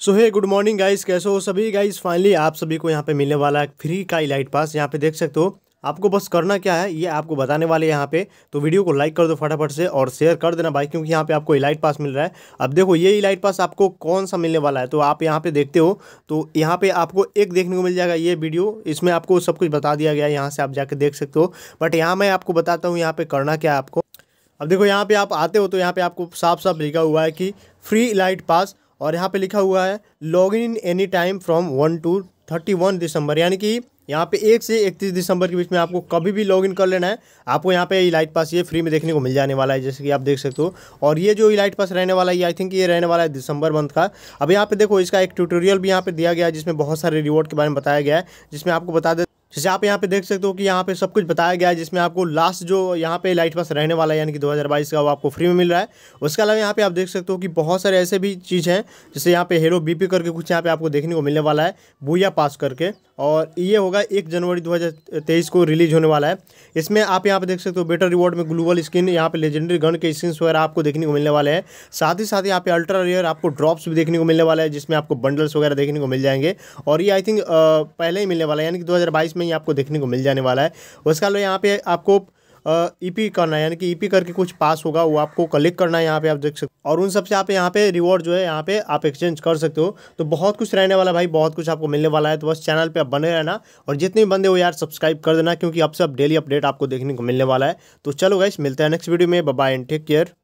सो है good morning guys कैसे हो सभी गाइस फाइनली आप सभी को यहाँ पे मिलने वाला है फ्री का इलाइट पास यहाँ पे देख सकते हो आपको बस करना क्या है ये आपको बताने वाले यहाँ पे तो वीडियो को लाइक कर दो फटाफट से और शेयर कर देना भाई क्योंकि यहाँ पे आपको इलाइट पास मिल रहा है अब देखो ये इलाइट पास आपको कौन सा मिलने वाला है तो आप यहाँ पे देखते हो तो यहाँ पे आपको एक देखने को मिल जाएगा ये वीडियो इसमें आपको सब कुछ बता दिया गया है यहाँ से आप जाके देख सकते हो बट यहाँ मैं आपको बताता हूँ यहाँ पर करना क्या है आपको अब देखो यहाँ पर आप आते हो तो यहाँ पर आपको साफ साफ लिखा हुआ है कि फ्री इलाइट पास और यहाँ पे लिखा हुआ है log in any time from one to thirty one December यानी कि यहाँ पे एक से इकतीस दिसंबर के बीच में आपको कभी भी लॉग इन कर लेना है आपको यहाँ पे इलाइट पास ये फ्री में देखने को मिल जाने वाला है जैसे कि आप देख सकते हो और ये जो इलाइट पास रहने वाला है आई थिंक ये रहने वाला है दिसंबर मंथ का अब यहाँ पे देखो इसका एक ट्यूटोरियल भी यहाँ पे दिया गया है जिसमें बहुत सारे रिवॉर्ड के बारे में बताया गया है जिसमें आपको बता दे जैसे आप यहाँ पे देख सकते हो कि यहाँ पे सब कुछ बताया गया है जिसमें आपको लास्ट जो यहाँ पे लाइट पास रहने वाला है यानी कि 2022 का वो आपको फ्री में मिल रहा है उसके अलावा यहाँ पे आप देख सकते हो कि बहुत सारे ऐसे भी चीज़ हैं जैसे यहाँ पे हेलो बीपी करके कुछ यहाँ पे आपको देखने को मिलने वाला है भूया पास करके और ये होगा एक जनवरी दो को रिलीज होने वाला है इसमें आप यहाँ पर देख सकते हो बेटर रिवॉर्ड में ग्लोबल स्किन यहाँ पर लेजेंडरी गन के स्किन वगैरह आपको देखने को मिलने वाले हैं साथ ही साथ यहाँ पे अल्ट्रा रेयर आपको ड्रॉप्स भी देखने को मिलने वाला है जिसमें आपको बंडल्स वगैरह देखने को मिल जाएंगे और ये आई थिंक पहले ही मिलने वाला है यानी कि दो में ही आपको देखने को मिल जाने वाला है उसके अलावा यहाँ पे आपको ईपी e करना है यानी कि ई e करके कुछ पास होगा वो आपको कलेक्ट करना है यहाँ पे आप देख सकते हो और उन सबसे आप यहाँ पे रिवॉर्ड जो है यहाँ पे आप एक्सचेंज कर सकते हो तो बहुत कुछ रहने वाला भाई बहुत कुछ आपको मिलने वाला है तो बस चैनल पे आप बने रहना और जितने भी बंदे हो यार सब्सक्राइब कर देना क्योंकि अब से अब डेली अपडेट आपको देखने को मिलने वाला है तो चलो गाइस मिलते हैं नेक्स्ट वीडियो में बाय एंड टेक केयर